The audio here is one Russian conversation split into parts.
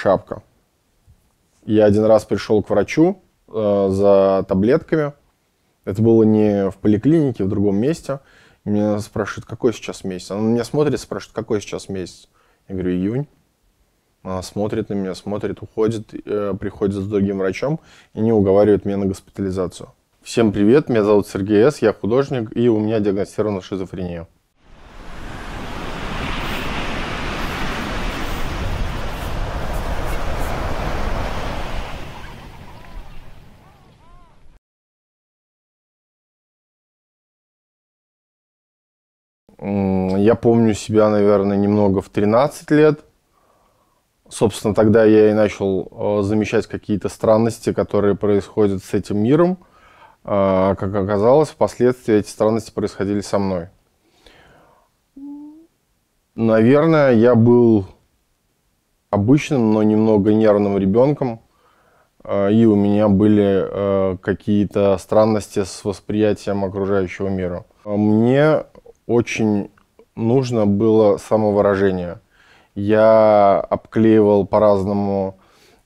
шапка. Я один раз пришел к врачу э, за таблетками. Это было не в поликлинике, в другом месте. меня спрашивают, какой сейчас месяц. Она на меня смотрит, спрашивает, какой сейчас месяц. Я говорю, июнь. Она смотрит на меня, смотрит, уходит, э, приходит с другим врачом и не уговаривает меня на госпитализацию. Всем привет, меня зовут Сергей С., я художник, и у меня диагностирована шизофрения. Я помню себя, наверное, немного в 13 лет. Собственно, тогда я и начал э, замечать какие-то странности, которые происходят с этим миром. А, как оказалось, впоследствии эти странности происходили со мной. Наверное, я был обычным, но немного нервным ребенком. А, и у меня были э, какие-то странности с восприятием окружающего мира. А мне очень нужно было самовыражение. Я обклеивал по-разному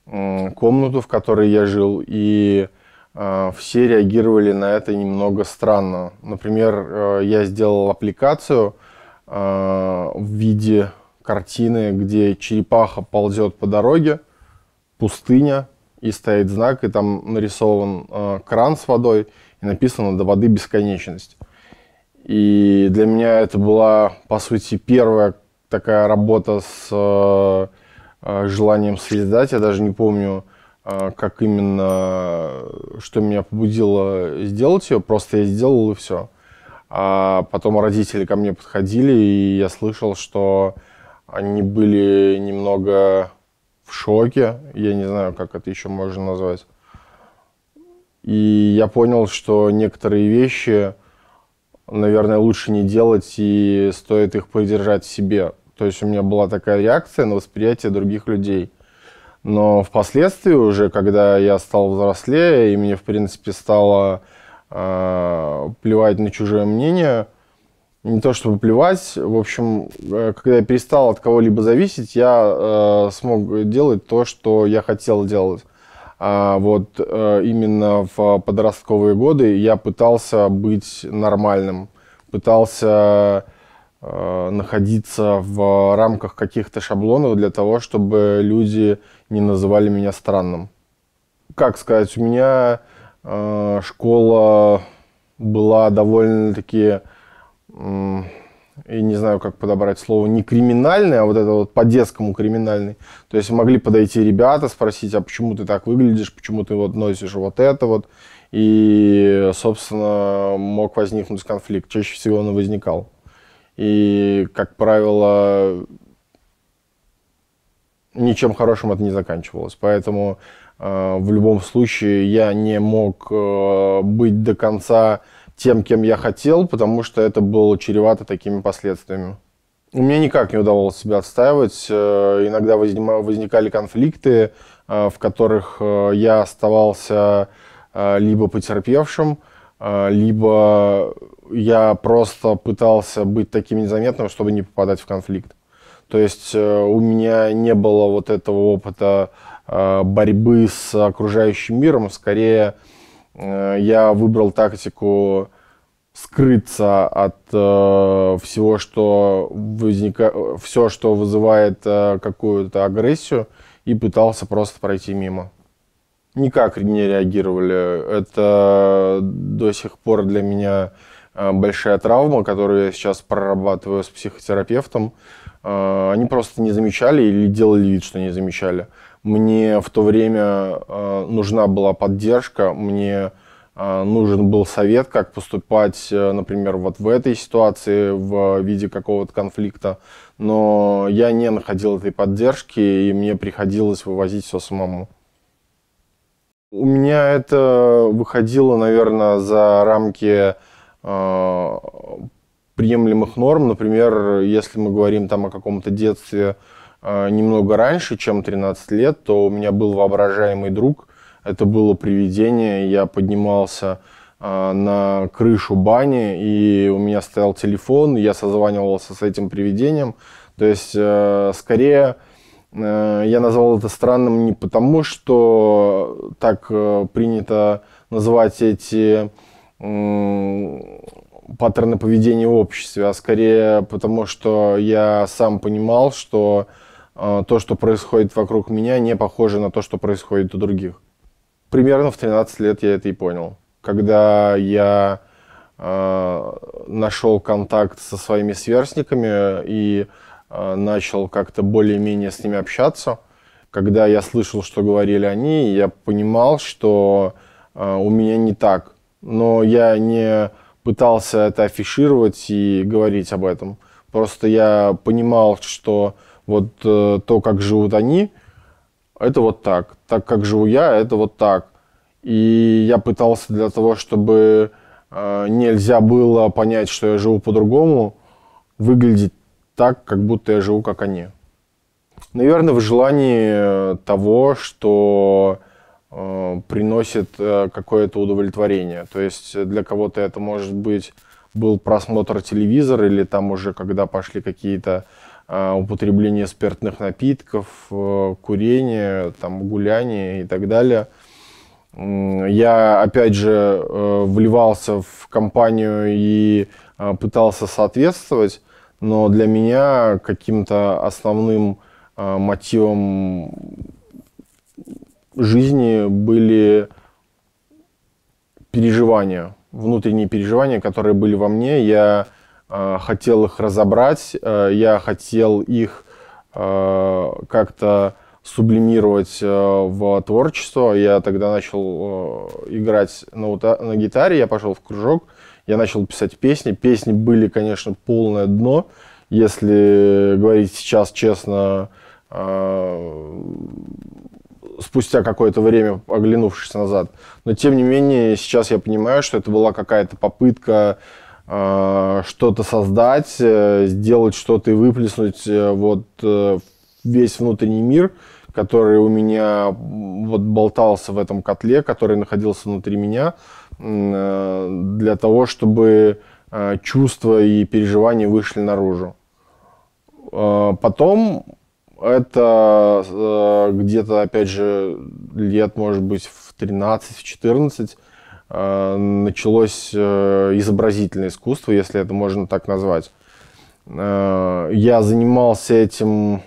комнату, в которой я жил, и э, все реагировали на это немного странно. Например, э, я сделал аппликацию э, в виде картины, где черепаха ползет по дороге, пустыня, и стоит знак, и там нарисован кран с водой, и написано «До воды бесконечность». И для меня это была, по сути, первая такая работа с э, э, желанием созидать. Я даже не помню, э, как именно, что меня побудило сделать ее. Просто я сделал и все. А потом родители ко мне подходили, и я слышал, что они были немного в шоке. Я не знаю, как это еще можно назвать. И я понял, что некоторые вещи наверное, лучше не делать и стоит их придержать в себе. То есть у меня была такая реакция на восприятие других людей. Но впоследствии уже, когда я стал взрослее, и мне, в принципе, стало э, плевать на чужое мнение, не то чтобы плевать, в общем, э, когда я перестал от кого-либо зависеть, я э, смог делать то, что я хотел делать. А, вот э, именно в подростковые годы я пытался быть нормальным, пытался э, находиться в рамках каких-то шаблонов для того, чтобы люди не называли меня странным. Как сказать, у меня э, школа была довольно-таки и не знаю, как подобрать слово, не криминальный, а вот это вот по-детскому криминальный. То есть могли подойти ребята, спросить, а почему ты так выглядишь, почему ты вот носишь вот это вот. И, собственно, мог возникнуть конфликт. Чаще всего он и возникал. И, как правило, ничем хорошим это не заканчивалось. Поэтому э, в любом случае я не мог э, быть до конца тем, кем я хотел, потому что это было чревато такими последствиями. Мне никак не удавалось себя отстаивать. Э, иногда возникали конфликты, э, в которых э, я оставался либо потерпевшим, либо я просто пытался быть таким незаметным, чтобы не попадать в конфликт. То есть у меня не было вот этого опыта борьбы с окружающим миром, скорее Э, я выбрал тактику скрыться от э, всего, что возника... все, что вызывает э, какую-то агрессию, и пытался просто пройти мимо. Никак не реагировали. Это до сих пор для меня э, большая травма, которую я сейчас прорабатываю с психотерапевтом. Э, они просто не замечали или делали вид, что не замечали. Э, мне в то время э, нужна была поддержка, мне э, нужен был совет, как поступать, э, например, вот в этой ситуации в виде какого-то конфликта. Но я не находил этой поддержки, и мне приходилось вывозить все самому. У меня это выходило, наверное, за рамки э, приемлемых норм. Например, если мы говорим там о каком-то детстве, а, немного раньше, чем 13 лет, то у меня был воображаемый друг. Это было привидение. Я поднимался а, на крышу бани, и у меня стоял телефон, я созванивался с этим привидением. То есть, э, скорее, э, я назвал это странным не потому, что так э, принято называть эти паттерны поведения в обществе, а скорее потому, что я сам понимал, что а, то, что происходит вокруг меня, не похоже на то, что происходит у других. Примерно в 13 лет я это и понял. Когда я э, нашел контакт со своими сверстниками и э, начал как-то более-менее с ними общаться, когда я слышал, что говорили они, я понимал, что э, у меня не так. Но я не пытался это афишировать и говорить об этом. Просто я понимал, что вот э, то, как живут они, это вот так. Так, как живу я, это вот так. И я пытался для того, чтобы э, нельзя было понять, что я живу по-другому, выглядеть так, как будто я живу, как они. Наверное, в желании э, того, что э, приносит э, какое-то удовлетворение. То есть э, для кого-то это может быть был просмотр телевизора или там уже когда пошли какие-то э, а, употребление спиртных напитков, э, курение, там, гуляние и так далее. Я, опять же, э, вливался в компанию и э, пытался соответствовать, но для меня каким-то основным мотивом жизни были переживания, внутренние переживания, которые были во мне. Я Э, хотел их разобрать, э, я хотел их э, как-то сублимировать в творчество. Я тогда начал играть на, на гитаре, я пошел в кружок, я начал писать песни. Песни были, конечно, полное дно. Если говорить сейчас честно, спустя какое-то время, оглянувшись назад. Но, тем не менее, сейчас я понимаю, что это была какая-то попытка Э, что-то создать, э, сделать что-то и выплеснуть э, вот весь внутренний мир, который у меня вот болтался в этом котле, который находился внутри меня, для того, чтобы чувства и переживания вышли наружу. Потом это где-то, опять же, лет, может быть, в 13-14, Э, началось э, изобразительное искусство, если это можно так назвать. Э, я занимался этим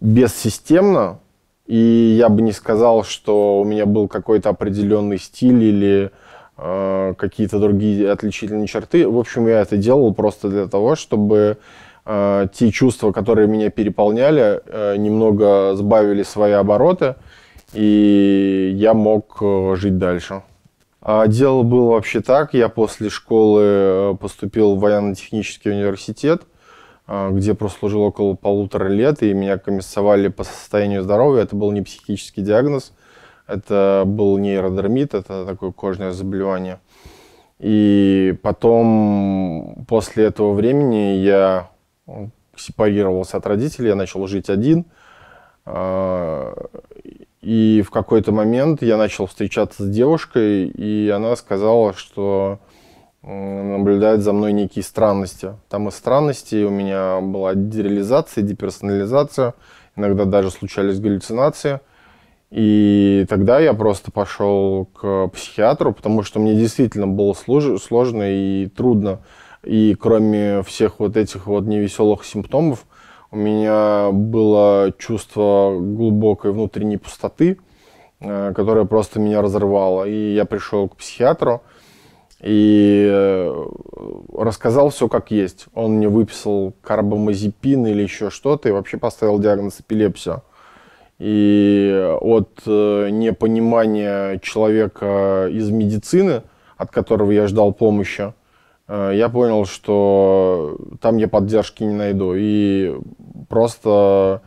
бессистемно, и я бы не сказал, что у меня был какой-то определенный стиль или какие-то другие отличительные черты. В общем, я это делал просто для того, чтобы те чувства, которые меня переполняли, немного сбавили свои обороты – и я мог э, жить дальше. А дело было вообще так. Я после школы э, поступил в военно-технический университет, э, где прослужил около полутора лет, и меня комиссовали по состоянию здоровья. Это был не психический диагноз, это был нейродермит, это такое кожное заболевание. И потом, после этого времени, я сепарировался от родителей, я начал жить один. И в какой-то момент я начал встречаться с девушкой, и она сказала, что наблюдает за мной некие странности. Там и странностей у меня была дереализация, деперсонализация, иногда даже случались галлюцинации. И тогда я просто пошел к психиатру, потому что мне действительно было сложно и трудно. И кроме всех вот этих вот невеселых симптомов, у меня было чувство глубокой внутренней пустоты, э, которая просто меня разорвала. И я пришел к психиатру и э, рассказал все как есть. Он мне выписал карбамазепин или еще что-то и вообще поставил диагноз эпилепсия. И от э, непонимания человека из медицины, от которого я ждал помощи, Э, я понял, что там я поддержки не найду. И просто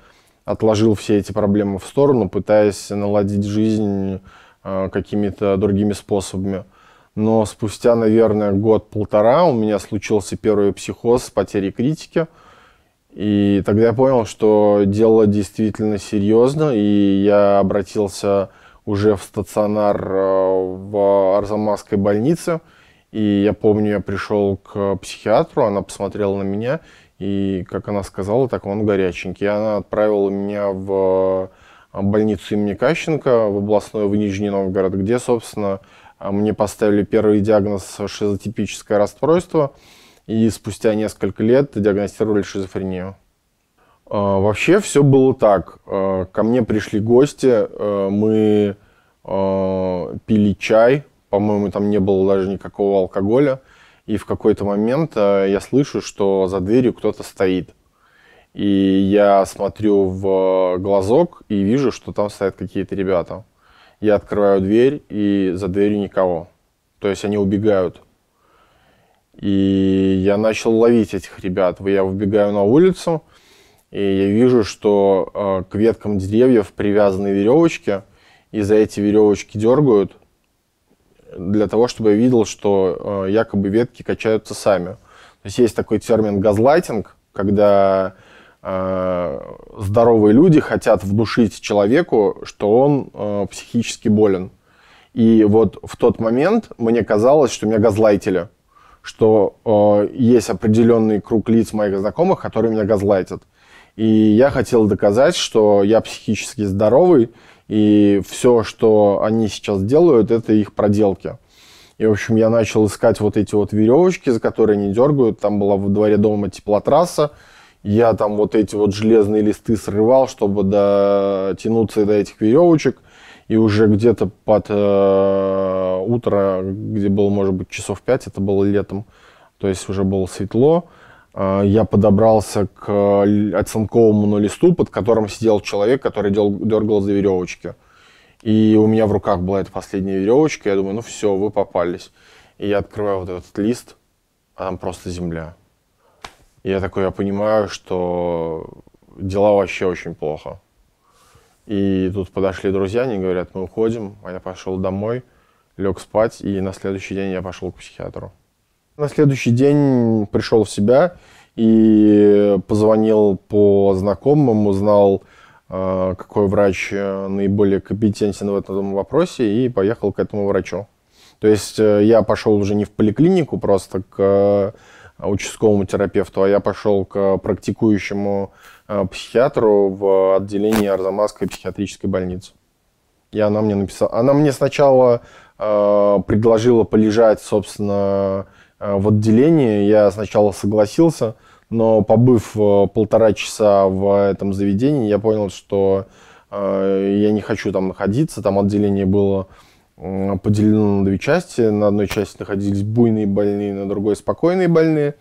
отложил все эти проблемы в сторону, пытаясь наладить жизнь э, какими-то другими способами. Но спустя, наверное, год-полтора у меня случился первый психоз с потерей критики. И тогда я понял, что дело действительно серьезно, и я обратился уже в стационар э, в Арзамасской больнице – и я помню, я пришел к психиатру, она посмотрела на меня, и, как она сказала, так он горяченький. И она отправила меня в а, больницу имени Кащенко, в областную, в Нижний Новгород, где, собственно, а, мне поставили первый диагноз шизотипическое расстройство, и спустя несколько лет диагностировали шизофрению. А, вообще все было так. Ко мне пришли гости, э, мы пили чай, по-моему, там не было даже никакого алкоголя. И в какой-то момент э, я слышу, что за дверью кто-то стоит. И я смотрю в э, глазок и вижу, что там стоят какие-то ребята. Я открываю дверь, и за дверью никого. То есть они убегают. И я начал ловить этих ребят. Я выбегаю на улицу, и я вижу, что э, к веткам деревьев привязаны веревочки, и за эти веревочки дергают – для того, чтобы я видел, что э, якобы ветки качаются сами. То есть есть такой термин газлайтинг, когда э, здоровые люди хотят вдушить человеку, что он э, психически болен. И вот в тот момент мне казалось, что меня газлайтили, что э, есть определенный круг лиц моих знакомых, которые меня газлайтят. И я хотел доказать, что я психически здоровый, и все, что они сейчас делают, это их проделки. И, в общем, я начал искать вот эти вот веревочки, за которые они дергают. Там была во дворе дома теплотрасса. Я там вот эти вот железные листы срывал, чтобы дотянуться до этих веревочек. И уже где-то под э, утро, где было, может быть, часов пять, это было летом, то есть уже было светло, Э, я подобрался к э, оцинкованному листу, под которым сидел человек, который дергал за веревочки. И у меня в руках была эта последняя веревочка. Я думаю, ну все, вы попались. И я открываю вот этот лист, а там просто земля. И я такой, я понимаю, что дела вообще очень плохо. И тут подошли друзья, они говорят, мы уходим. А я пошел домой, лег спать, и на следующий день я пошел к психиатру. На следующий день пришел в себя и позвонил по знакомым, узнал, э, какой врач э, наиболее компетентен в этом вопросе, и поехал к этому врачу. То есть э, я пошел уже не в поликлинику, просто к участковому терапевту, а я пошел к практикующему психиатру в отделении Арзамасской психиатрической больницы. И она мне написала... Она мне сначала э, предложила полежать, собственно, Э, в отделении. Я сначала согласился, но побыв э, полтора часа в этом заведении, я понял, что э, я не хочу там находиться. Там отделение было поделено на две части. На одной части находились буйные больные, на другой спокойные больные.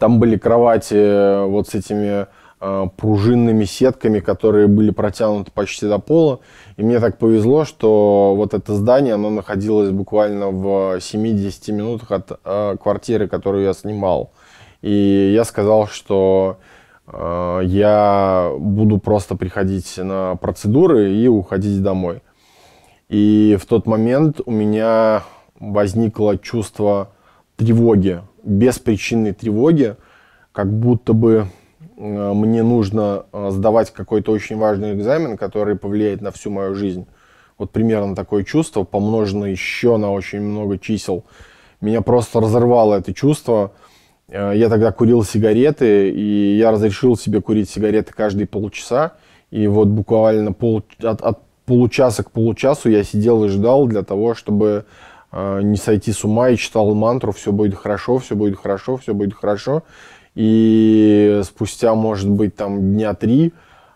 Там были кровати вот с этими Э, пружинными сетками, которые были протянуты почти до пола. И мне так повезло, что вот это здание, оно находилось буквально в 70 минутах от э, квартиры, которую я снимал. И я сказал, что э, я буду просто приходить на процедуры и уходить домой. И в тот момент у меня возникло чувство тревоги, беспричинной тревоги, как будто бы Э, мне нужно э, сдавать какой-то очень важный экзамен, который повлияет на всю мою жизнь. Вот примерно такое чувство, помноженное еще на очень много чисел. Меня просто разорвало это чувство. Э, я тогда курил сигареты, и я разрешил себе курить сигареты каждые полчаса. И вот буквально пол, от, от получаса к получасу я сидел и ждал для того, чтобы не сойти с ума и читал мантру «все будет хорошо, все будет хорошо, все будет хорошо». И спустя, может быть, там дня три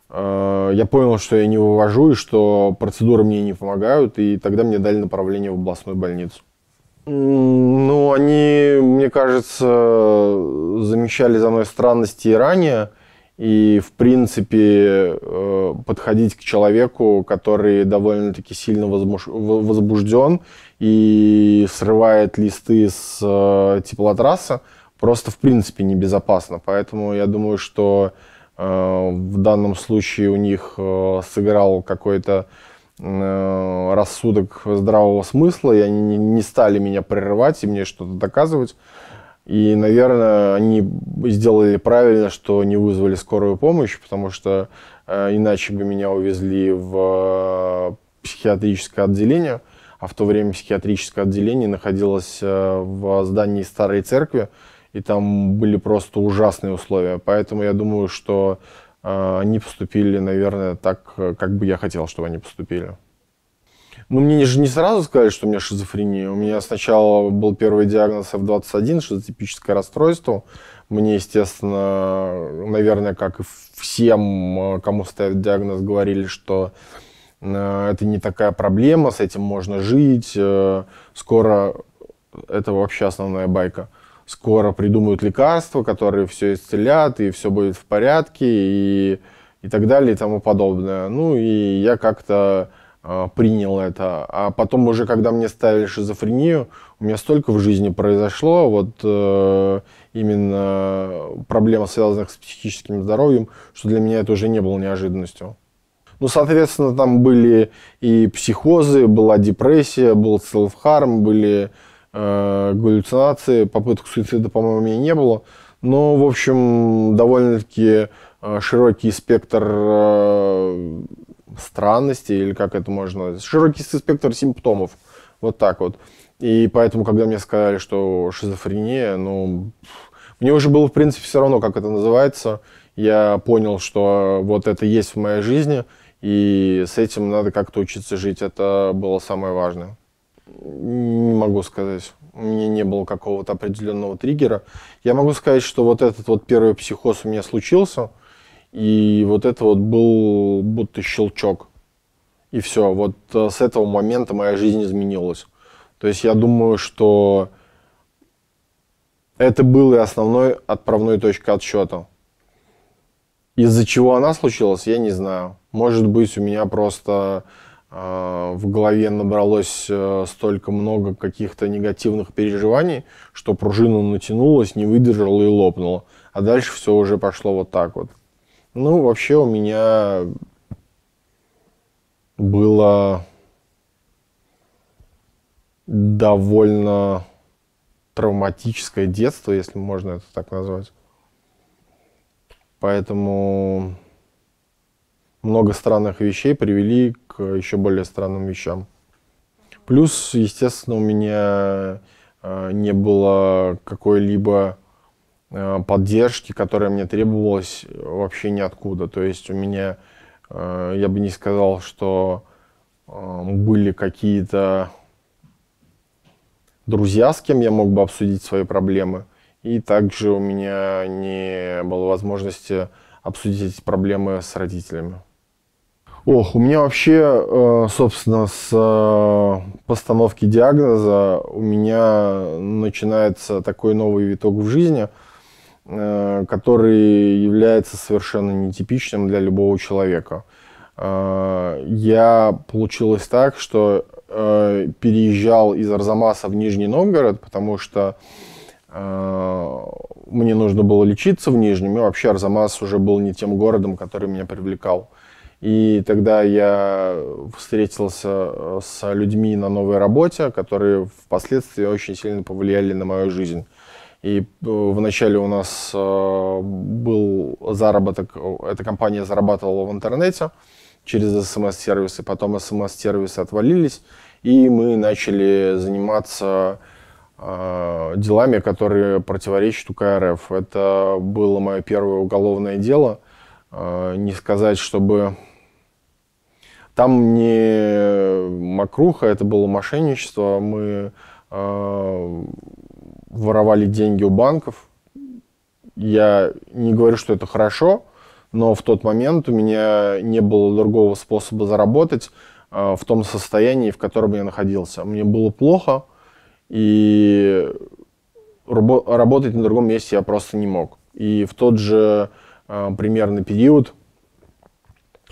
э, я понял, что я не вывожу и что процедуры мне не помогают, и тогда мне дали направление в областную больницу. Ну, они, мне кажется, замечали за мной странности и ранее, и, в принципе, э, подходить к человеку, который довольно-таки сильно возбужден и срывает листы с э, теплотрасса, просто в принципе небезопасно. Поэтому я думаю, что э, в данном случае у них э, сыграл какой-то э, рассудок здравого смысла, и они не стали меня прерывать и мне что-то доказывать. И, наверное, они сделали правильно, что не вызвали скорую помощь, потому что иначе бы меня увезли в психиатрическое отделение. А в то время психиатрическое отделение находилось в здании Старой Церкви, и там были просто ужасные условия. Поэтому я думаю, что э, они поступили, наверное, так, э, как бы я хотел, чтобы они поступили. Ну, мне же не сразу сказали, что у меня шизофрения. У меня сначала был первый диагноз F21, шизотипическое расстройство. Мне, естественно, наверное, как и всем, э, кому ставят диагноз, говорили, что э, это не такая проблема, с этим можно жить, скоро это вообще основная байка скоро придумают лекарства, которые все исцелят, и все будет в порядке, и, и так далее, и тому подобное. Ну, и я как-то э, принял это. А потом уже, когда мне ставили шизофрению, у меня столько в жизни произошло, вот э, именно проблем, связанных с психическим здоровьем, что для меня это уже не было неожиданностью. Ну, соответственно, там были и психозы, была депрессия, был селф-харм, были э, галлюцинации, попыток суицида, по-моему, у меня не было. Но, в общем, довольно-таки э, широкий спектр э, странностей, или как это можно назвать, широкий спектр симптомов. Вот так вот. И поэтому, когда мне сказали, что шизофрения, ну, мне уже было, в принципе, все равно, как это называется. Я понял, что вот это есть в моей жизни, и с этим надо как-то учиться жить. Это было самое важное. Не могу сказать. У меня не было какого-то определенного триггера. Я могу сказать, что вот этот вот первый психоз у меня случился, и вот это вот был будто щелчок. И все, вот э, с этого момента моя жизнь изменилась. То есть я думаю, что это был и основной отправной точкой отсчета. Из-за чего она случилась, я не знаю. Может быть, у меня просто а, в голове набралось э, столько много каких-то негативных переживаний, что пружина натянулась, не выдержала и лопнула. А дальше все уже пошло вот так вот. Ну, вообще у меня было довольно травматическое детство, если можно это так назвать. Поэтому много странных вещей привели к еще более странным вещам. Плюс, естественно, у меня э, не было какой-либо э, поддержки, которая мне требовалась э, вообще ниоткуда. То есть у меня, я бы не сказал, что были какие-то друзья, с кем я мог бы обсудить свои проблемы. И также у меня не было возможности обсудить эти проблемы с родителями. Ох, у меня вообще, э, собственно, с э, постановки диагноза у меня начинается такой новый виток в жизни, э, который является совершенно нетипичным для любого человека. Я получилось так, что переезжал из Арзамаса в Нижний Новгород, потому что мне нужно было лечиться в Нижнем, и вообще Арзамас уже был не тем городом, который меня привлекал. И тогда я встретился э, с людьми на новой работе, которые впоследствии очень сильно повлияли на мою жизнь. И э, вначале у нас э, был заработок, эта компания зарабатывала в интернете через смс-сервисы, потом смс-сервисы отвалились, и мы начали заниматься делами, которые противоречат УКРФ. Это было мое первое уголовное дело. Не сказать, чтобы там не э, мокруха, это было мошенничество. Мы э, воровали деньги у банков. Я не говорю, что это хорошо, но в тот момент у меня не было другого способа заработать э, в том состоянии, в котором я находился. Мне было плохо, и рабо- работать на другом месте я просто не мог. И в тот же э, примерно период,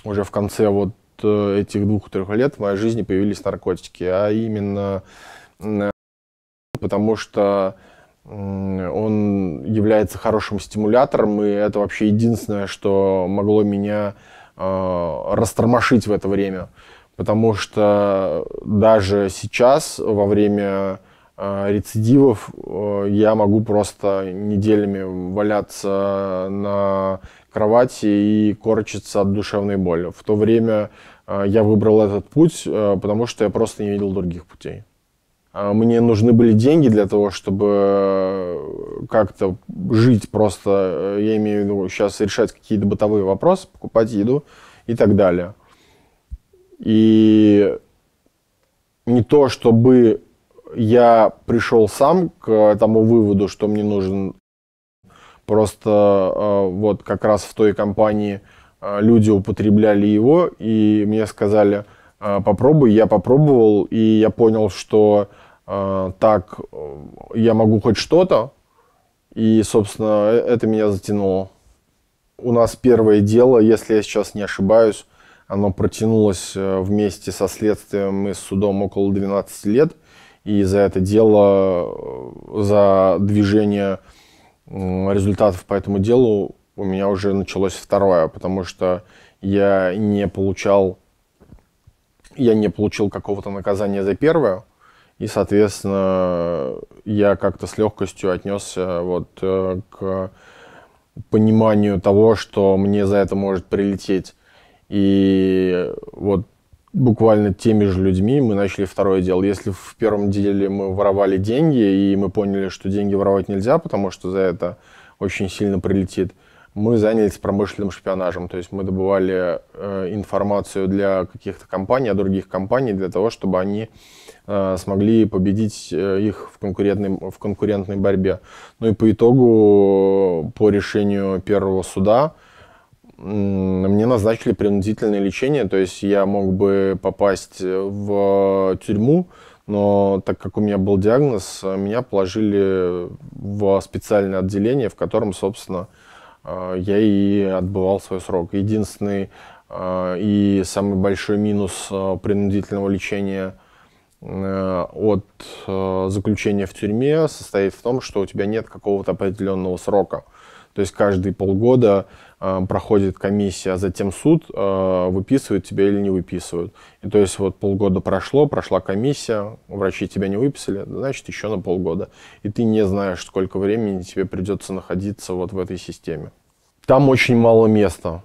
уже в конце вот Э, этих двух-трех лет в моей жизни появились наркотики, а именно э, потому что он является хорошим стимулятором, и это вообще единственное, что могло меня э, растормошить в это время. Потому что даже сейчас, во время Э, рецидивов э, я могу просто неделями валяться на кровати и корчиться от душевной боли. В то время э, я выбрал этот путь, потому что я просто не видел других путей. А мне нужны были деньги для того, чтобы как-то жить просто, я имею в виду сейчас решать какие-то бытовые вопросы, покупать еду и так далее. И не то, чтобы я пришел сам к тому выводу, что мне нужен просто э, вот как раз в той компании э, люди употребляли его, и мне сказали, э, попробуй, я попробовал, и я понял, что так я могу хоть что-то, и, собственно, это меня затянуло. У нас первое дело, если я сейчас не ошибаюсь, оно протянулось вместе со следствием и с судом около 12 лет – и за это дело, э, за движение э, результатов по этому делу у меня уже началось второе, потому что я не получал, я не получил какого-то наказания за первое, и, соответственно, я как-то с легкостью отнесся вот э, к пониманию того, что мне за это может прилететь. И вот буквально теми же людьми мы начали второе дело. Если в первом деле мы воровали деньги, и мы поняли, что деньги воровать нельзя, потому что за это очень сильно прилетит, мы занялись промышленным шпионажем. То есть мы добывали э, информацию для каких-то компаний, а других компаний, для того, чтобы они э, смогли победить э, их в конкурентной, в конкурентной борьбе. Ну и по итогу, по решению первого суда, мне назначили принудительное лечение, то есть я мог бы попасть э, в тюрьму, но так как у меня был диагноз, э, меня положили в специальное отделение, в котором, собственно, э, я и отбывал свой срок. Единственный и самый большой минус принудительного лечения от заключения в тюрьме состоит в том, что у тебя нет какого-то определенного срока. То есть каждые полгода Э, проходит комиссия, а затем суд э, выписывает тебя или не выписывают. И то есть вот полгода прошло, прошла комиссия, врачи тебя не выписали, значит еще на полгода. И ты не знаешь, сколько времени тебе придется находиться вот в этой системе. Там очень мало места.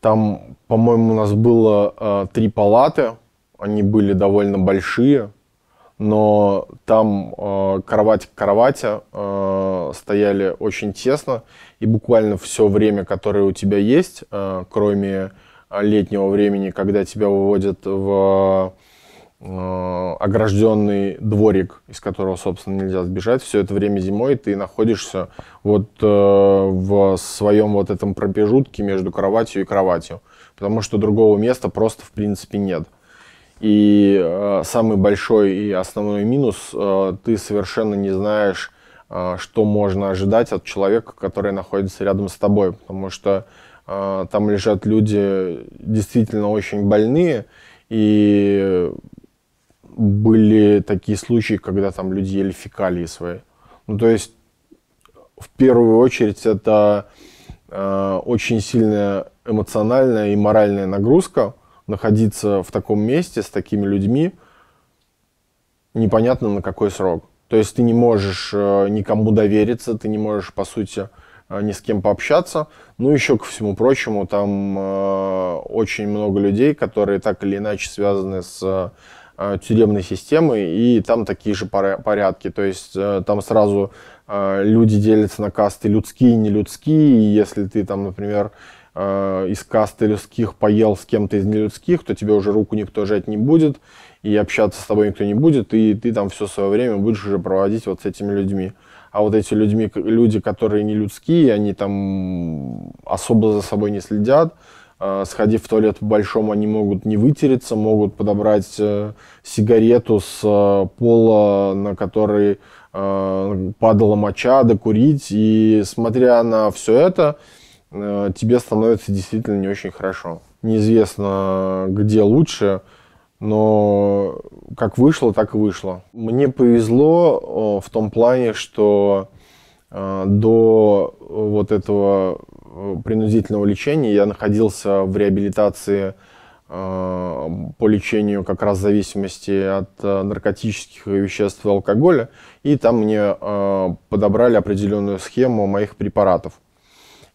Там, по-моему, у нас было э, три палаты, они были довольно большие, но там э, кровать к кровати, э, стояли очень тесно, и буквально все время, которое у тебя есть, э, кроме э, летнего времени, когда тебя выводят в э, огражденный дворик, из которого, собственно, нельзя сбежать, все это время зимой ты находишься вот э, в своем вот этом пробежутке между кроватью и кроватью, потому что другого места просто, в принципе, нет. И э, самый большой и основной минус, э, ты совершенно не знаешь, а, что можно ожидать от человека, который находится рядом с тобой, потому что э, там лежат люди действительно очень больные, и были такие случаи, когда там люди ели фекалии свои. Ну, то есть, в первую очередь, это э, очень сильная эмоциональная и моральная нагрузка находиться в таком месте с такими людьми, непонятно на какой срок. То есть ты не можешь э, никому довериться, ты не можешь, по сути, э, ни с кем пообщаться. Ну, еще ко всему прочему, там э, очень много людей, которые так или иначе связаны с э, тюремной системой, и там такие же порядки. То есть там сразу люди делятся на касты людские и нелюдские. И если ты там, например, Э, из касты людских поел с кем-то из нелюдских, то тебе уже руку никто жать не будет, и общаться с тобой никто не будет, и ты там все свое время будешь уже проводить вот с этими людьми. А вот эти людьми, люди, которые не людские, они там особо за собой не следят, э, сходив в туалет по-большому, они могут не вытереться, могут подобрать э, сигарету с пола, на который падала моча, докурить. И смотря на все это, Э, тебе становится действительно не очень хорошо. Неизвестно, где лучше, но как вышло, так и вышло. Мне повезло в том плане, что э, до вот этого э, принудительного лечения я находился в реабилитации по лечению как раз зависимости от наркотических веществ и алкоголя. И там мне подобрали определенную схему моих препаратов.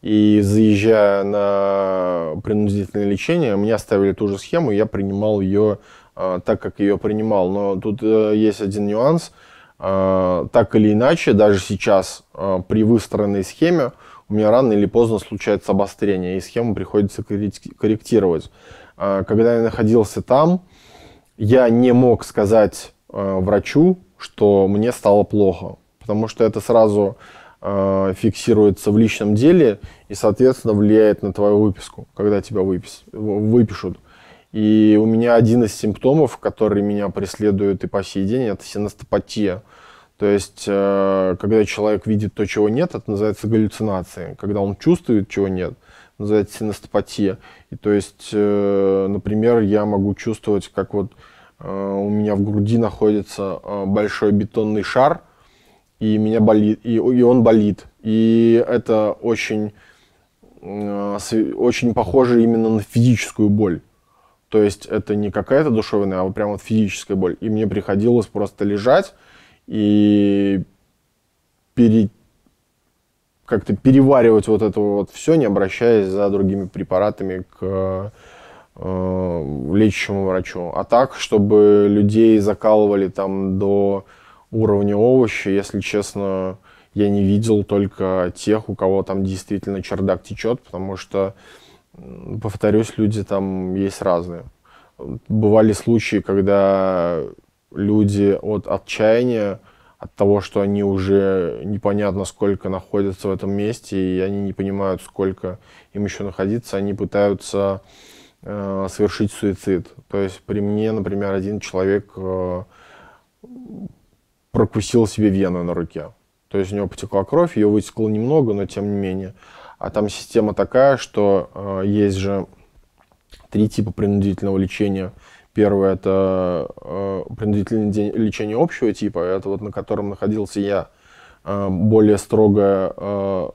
И заезжая на принудительное лечение, мне оставили ту же схему, я принимал ее а, так, как ее принимал. Но тут э, есть один нюанс. А, так или иначе, даже сейчас а, при выстроенной схеме у меня рано или поздно случается обострение, и схему приходится корректировать. когда я находился там, я не мог сказать врачу, что мне стало плохо, потому что это сразу Э, фиксируется в личном деле и, соответственно, влияет на твою выписку, когда тебя выпис... выпишут. И у меня один из симптомов, который меня преследует и по сей день, это синестопатия. То есть, э, когда человек видит то, чего нет, это называется галлюцинацией. Когда он чувствует, чего нет, называется синестопатия. И то есть, э, например, я могу чувствовать, как вот у меня в груди находится большой бетонный шар – и меня болит, и, и он болит. И это очень, э, очень похоже именно на физическую боль. То есть это не какая-то душевная, а прям вот физическая боль. И мне приходилось просто лежать и пере... как-то переваривать вот это вот все, не обращаясь за другими препаратами к э, лечащему врачу. А так, чтобы людей закалывали там до уровня овощи, если честно, я не видел только тех, у кого там действительно чердак течет, потому что, повторюсь, люди там есть разные. Бывали случаи, когда люди от отчаяния, от того, что они уже непонятно сколько находятся в этом месте, и они не понимают, сколько им еще находиться, они пытаются э, совершить суицид. То есть при мне, например, один человек э, прокусил себе вену на руке. То есть у него потекла кровь, ее вытекло немного, но тем не менее. А там система такая, что э, есть же три типа принудительного лечения. Первое – это э, принудительное день, лечение общего типа, это вот на котором находился я. Э, более строгое, э,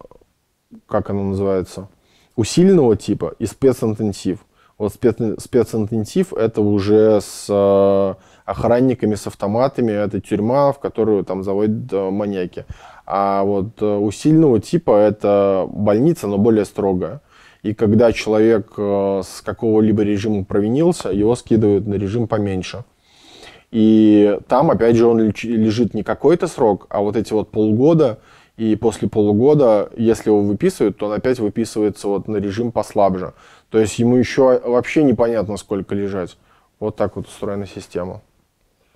как оно называется, усиленного типа и специнтенсив. Вот спец, специнтенсив – это уже с... Э, охранниками с автоматами. Это тюрьма, в которую там заводят э, маньяки. А вот э, у сильного типа это больница, но более строгая. И когда человек э, с какого-либо режима провинился, его скидывают на режим поменьше. И там, опять же, он лежит не какой-то срок, а вот эти вот полгода. И после полугода, если его выписывают, то он опять выписывается вот на режим послабже. То есть ему еще вообще непонятно, сколько лежать. Вот так вот устроена система.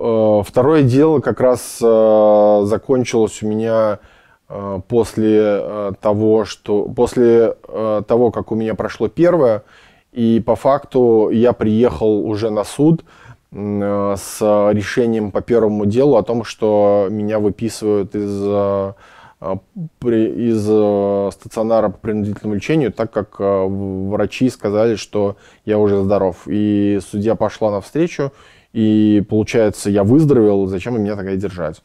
Э, второе дело как раз э, закончилось у меня э, после того, что после того, как у меня прошло первое, и по факту я приехал уже на суд с решением по первому делу о том, что меня выписывают из из стационара по принудительному лечению, так как врачи сказали, что я уже здоров. И судья пошла навстречу, и получается, я выздоровел, зачем меня тогда держать?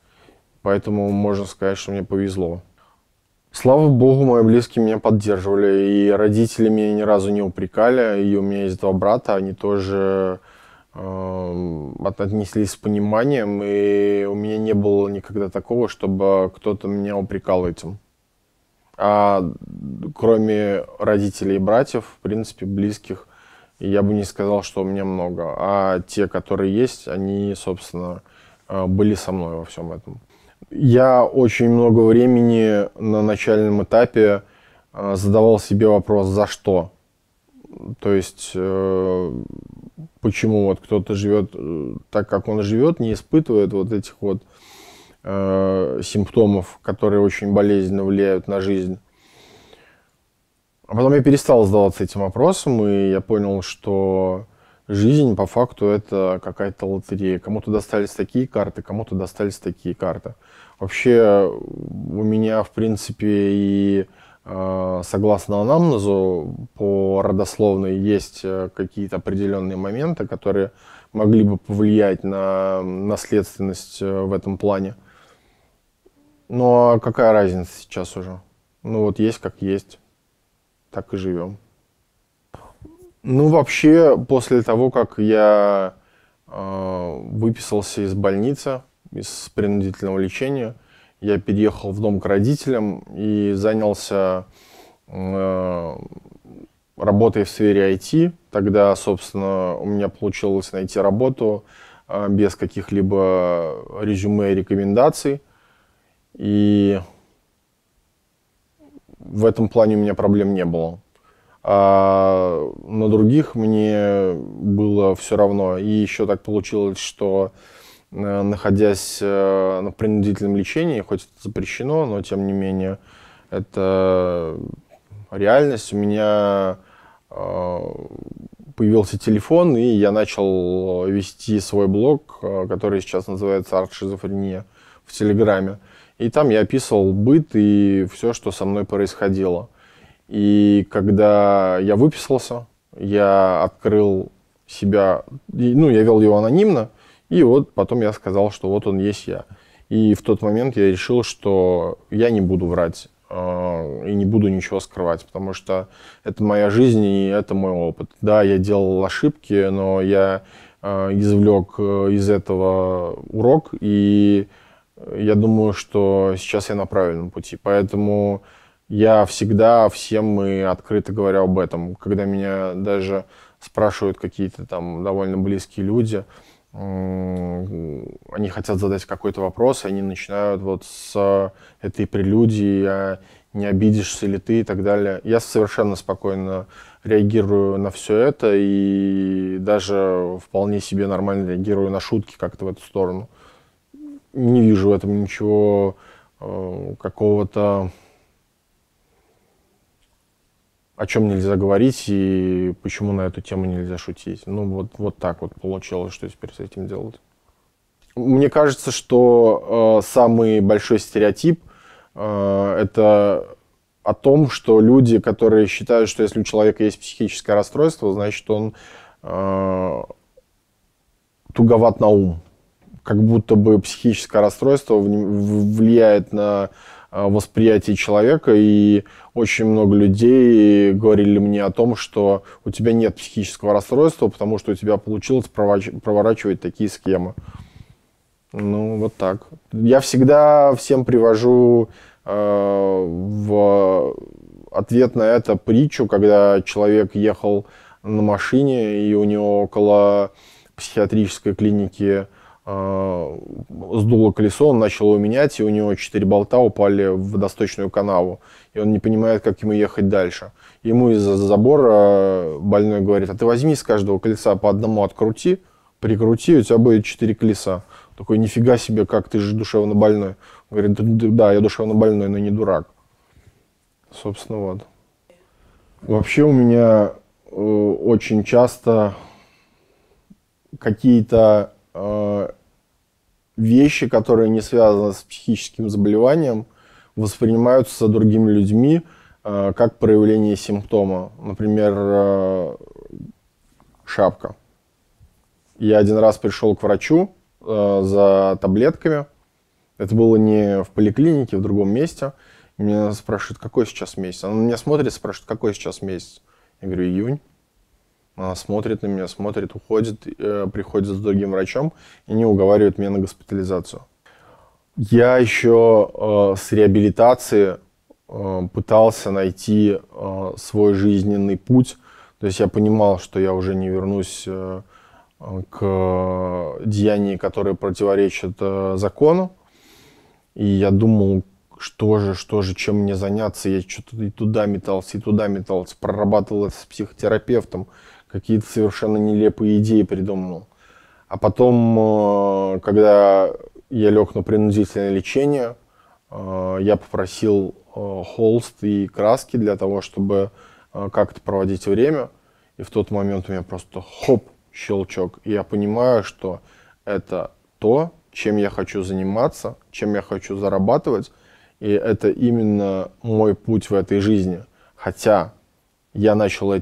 Поэтому можно сказать, что мне повезло. Слава богу, мои близкие меня поддерживали, и родители меня ни разу не упрекали, и у меня есть два брата, они тоже э, отнеслись с пониманием, и у меня не было никогда такого, чтобы кто-то меня упрекал этим. А кроме родителей и братьев, в принципе, близких я бы не сказал, что у меня много. А те, которые есть, они, собственно, э, были со мной во всем этом. Я очень много времени на начальном этапе э, задавал себе вопрос, за что? То есть, э, почему вот кто-то живет так, как он живет, не испытывает вот этих вот симптомов, которые очень болезненно влияют на жизнь, а потом я перестал задаваться этим вопросом, и я понял, что жизнь по факту это какая-то лотерея. Кому-то достались такие карты, кому-то достались такие карты. Вообще у меня, в принципе, и э, согласно анамнезу по родословной есть э, какие-то определенные моменты, которые могли бы повлиять на наследственность э, в этом плане. Но ну, а какая разница сейчас уже? Ну вот есть как есть так и живем. Ну, вообще, после того, как я э, выписался из больницы, из принудительного лечения, я переехал в дом к родителям и занялся э, работой в сфере IT. Тогда, собственно, у меня получилось найти работу э, без каких-либо резюме и рекомендаций. И в этом плане у меня проблем не было. А на других мне было все равно. И еще так получилось, что э, находясь э, на принудительном лечении, хоть это запрещено, но тем не менее, это реальность. У меня э, появился телефон, и я начал вести свой блог, который сейчас называется «Арт шизофрения» в Телеграме. И там я описывал быт и все, что со мной происходило. И когда я выписался, я открыл себя, ну, я вел его анонимно, и вот потом я сказал, что вот он есть я. И в тот момент я решил, что я не буду врать а, и не буду ничего скрывать, потому что это моя жизнь и это мой опыт. Да, я делал ошибки, но я а, э, извлек из этого урок и я думаю, что сейчас я на правильном пути. Поэтому я всегда всем и открыто говорю об этом. Когда меня даже спрашивают какие-то там довольно близкие люди, они хотят задать какой-то вопрос, они начинают вот с этой прелюдии, «А не обидишься ли ты и так далее. Я совершенно спокойно реагирую на все это и даже вполне себе нормально реагирую на шутки как-то в эту сторону не вижу в этом ничего э, какого-то, о чем нельзя говорить и почему на эту тему нельзя шутить. Ну, вот, вот так вот получилось, что теперь с этим делать. Мне кажется, что э, самый большой стереотип э, это о том, что люди, которые считают, что если у человека есть психическое расстройство, значит, он э, туговат на ум как будто бы психическое расстройство влияет на э, восприятие человека, и очень много людей говорили мне о том, что у тебя нет психического расстройства, потому что у тебя получилось проворачивать такие схемы. Ну, вот так. Я всегда всем привожу э, в ответ на это притчу, когда человек ехал на машине, и у него около психиатрической клиники а, сдуло колесо, он начал его менять, и у него четыре болта упали в водосточную канаву, и он не понимает, как ему ехать дальше. Ему из-за забора а, больной говорит, а ты возьми с каждого колеса по одному открути, прикрути, у тебя будет четыре колеса. Такой, нифига себе, как ты же душевно больной. Он говорит, да, я душевно больной, но не дурак. Собственно, вот. Вообще у меня э, очень часто какие-то Э, вещи, которые не связаны с психическим заболеванием, воспринимаются другими людьми э, как проявление симптома. Например, э, шапка. Я один раз пришел к врачу за таблетками. Это было не в поликлинике, в другом месте. Меня спрашивают, какой сейчас месяц. Она меня смотрит спрашивает, какой сейчас месяц. Я говорю, июнь. А, смотрит на меня, смотрит, уходит, э, приходит с другим врачом и не уговаривает меня на госпитализацию. Я еще э, с реабилитации э, пытался найти свой жизненный путь. То есть я понимал, что я уже не вернусь к деянию, которые противоречат закону. И я думал, что же, что же, чем мне заняться. Я что-то и туда метался, и туда метался. Прорабатывал это с психотерапевтом какие-то совершенно нелепые идеи придумал, А потом, э, когда я лег на принудительное лечение, э, я попросил э, холст и краски для того, чтобы как-то проводить время. И в тот момент у меня просто хоп, щелчок. И я понимаю, что это то, чем я хочу заниматься, чем я хочу зарабатывать. И это именно мой путь в этой жизни. Хотя я начал э,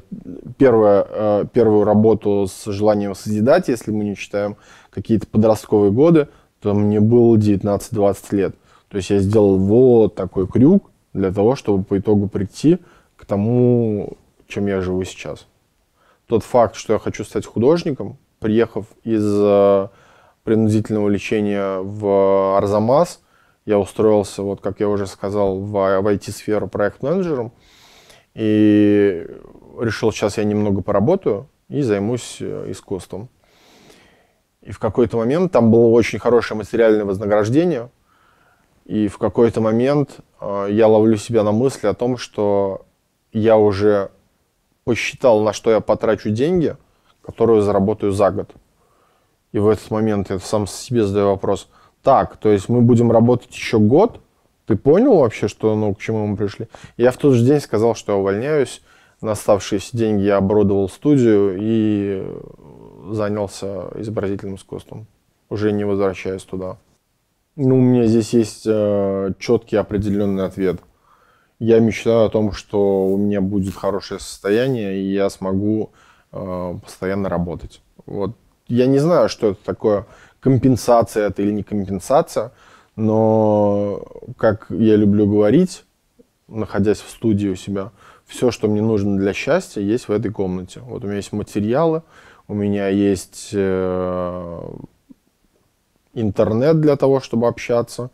первое, э, первую работу с желанием созидать, если мы не считаем какие-то подростковые годы, то мне было 19-20 лет. То есть я сделал вот такой крюк для того, чтобы по итогу прийти к тому, чем я живу сейчас. Тот факт, что я хочу стать художником, приехав из э, принудительного лечения в Арзамас, я устроился, вот как я уже сказал, в IT-сферу проект-менеджером – и решил, сейчас я немного поработаю и займусь э, искусством. И в какой-то момент там было очень хорошее материальное вознаграждение. И в какой-то момент э, я ловлю себя на мысли о том, что я уже посчитал, на что я потрачу деньги, которые заработаю за год. И в этот момент я сам себе задаю вопрос. Так, то есть мы будем работать еще год, ты понял вообще, что, ну, к чему мы пришли? Я в тот же день сказал, что я увольняюсь. На оставшиеся деньги я оборудовал студию и э, занялся изобразительным искусством, уже не возвращаясь туда. Ну, у меня здесь есть э, четкий определенный ответ. Я мечтаю о том, что у меня будет хорошее состояние, и я смогу э, постоянно работать. Вот. Я не знаю, что это такое, компенсация это или не компенсация – но, как я люблю говорить, находясь в студии у себя, все, что мне нужно для счастья, есть в этой комнате. Вот у меня есть материалы, у меня есть э, интернет для того, чтобы общаться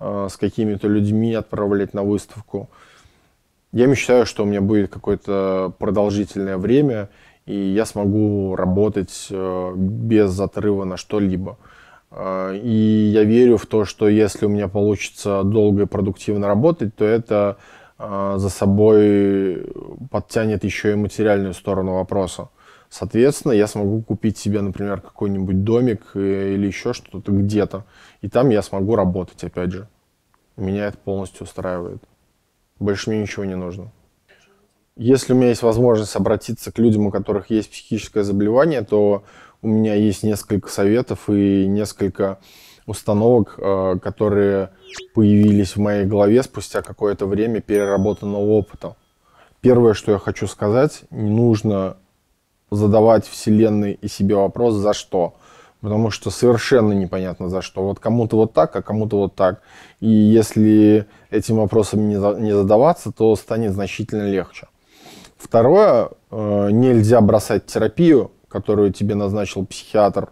э, с какими-то людьми, отправлять на выставку. Я мечтаю, что у меня будет какое-то продолжительное время, и я смогу работать э, без отрыва на что-либо. А, и я верю в то, что если у меня получится долго и продуктивно работать, то это а, за собой подтянет еще и материальную сторону вопроса. Соответственно, я смогу купить себе, например, какой-нибудь домик э, или еще что-то где-то. И там я смогу работать, опять же. Меня это полностью устраивает. Больше мне ничего не нужно. Если у меня есть возможность обратиться к людям, у которых есть психическое заболевание, то у меня есть несколько советов и несколько установок, э, которые появились в моей голове спустя какое-то время переработанного опыта. Первое, что я хочу сказать, не нужно задавать Вселенной и себе вопрос «за что?», потому что совершенно непонятно за что. Вот кому-то вот так, а кому-то вот так. И если этим вопросом не задаваться, то станет значительно легче. Второе, э, нельзя бросать терапию, которую тебе назначил психиатр,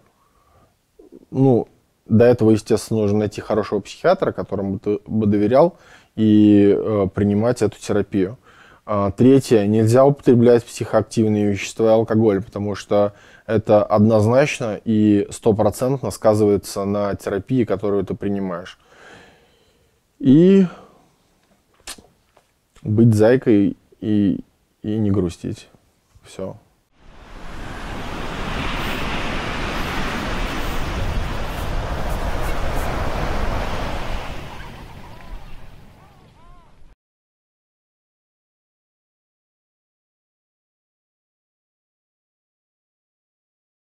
ну, до этого, естественно, нужно найти хорошего психиатра, которому ты бы доверял, и э, принимать эту терапию. А, третье, нельзя употреблять психоактивные вещества и алкоголь, потому что это однозначно и стопроцентно сказывается на терапии, которую ты принимаешь. И быть зайкой и, и не грустить. Все.